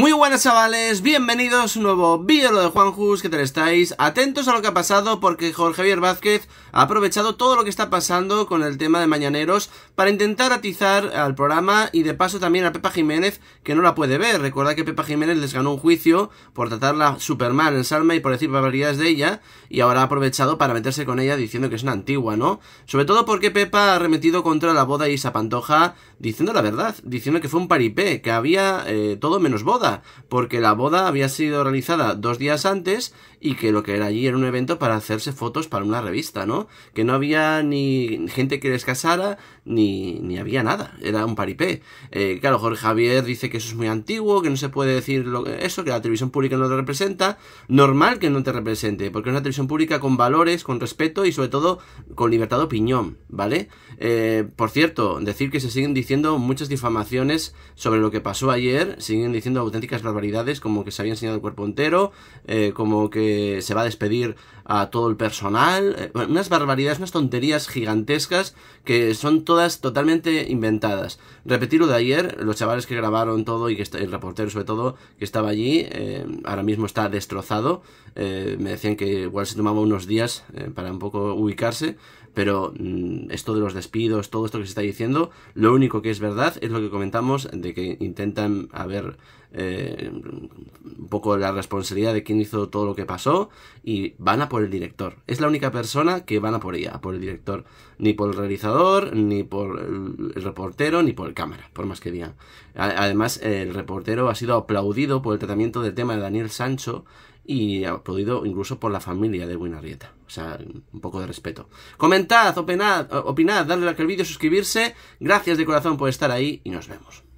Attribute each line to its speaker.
Speaker 1: Muy buenas chavales, bienvenidos a un nuevo vídeo de Juan Juanjus, ¿qué tal estáis? Atentos a lo que ha pasado porque Jorge Javier Vázquez ha aprovechado todo lo que está pasando con el tema de Mañaneros para intentar atizar al programa y de paso también a Pepa Jiménez que no la puede ver. Recuerda que Pepa Jiménez les ganó un juicio por tratarla mal en Salma y por decir barbaridades de ella y ahora ha aprovechado para meterse con ella diciendo que es una antigua, ¿no? Sobre todo porque Pepa ha remetido contra la boda y Isa Pantoja diciendo la verdad, diciendo que fue un paripé, que había eh, todo menos boda porque la boda había sido realizada dos días antes y que lo que era allí era un evento para hacerse fotos para una revista, ¿no? Que no había ni gente que les casara, ni, había nada, era un paripé. Eh, claro, Jorge Javier dice que eso es muy antiguo, que no se puede decir eso, que la televisión pública no te representa. Normal que no te represente, porque es una televisión pública con valores, con respeto y sobre todo con libertad de opinión, ¿vale? Eh, por cierto, decir que se siguen diciendo muchas difamaciones sobre lo que pasó ayer, siguen diciendo auténticas barbaridades, como que se había enseñado el cuerpo entero, eh, como que se va a despedir a todo el personal, eh, unas barbaridades, unas tonterías gigantescas que son todas totalmente inventadas. Repetir lo de ayer, los chavales que grabaron todo y que el reportero sobre todo que estaba allí, eh, ahora mismo está destrozado, me decían que igual se tomaba unos días para un poco ubicarse, pero mm, esto de los despidos, todo esto que se está diciendo, lo único que es verdad es lo que comentamos de que intentan haber eh, un poco la responsabilidad de quien hizo todo lo que pasó y van a por el director. Es la única persona que van a por ella, por el director. Ni por el realizador, ni por el reportero, ni por el cámara, por más que diga Además, el reportero ha sido aplaudido por el tratamiento del tema de Daniel Sancho y aplaudido incluso por la familia de Buena O sea, un poco de respeto. Comentad, opinad, opinad, dadle like al vídeo, suscribirse. Gracias de corazón por estar ahí y nos vemos.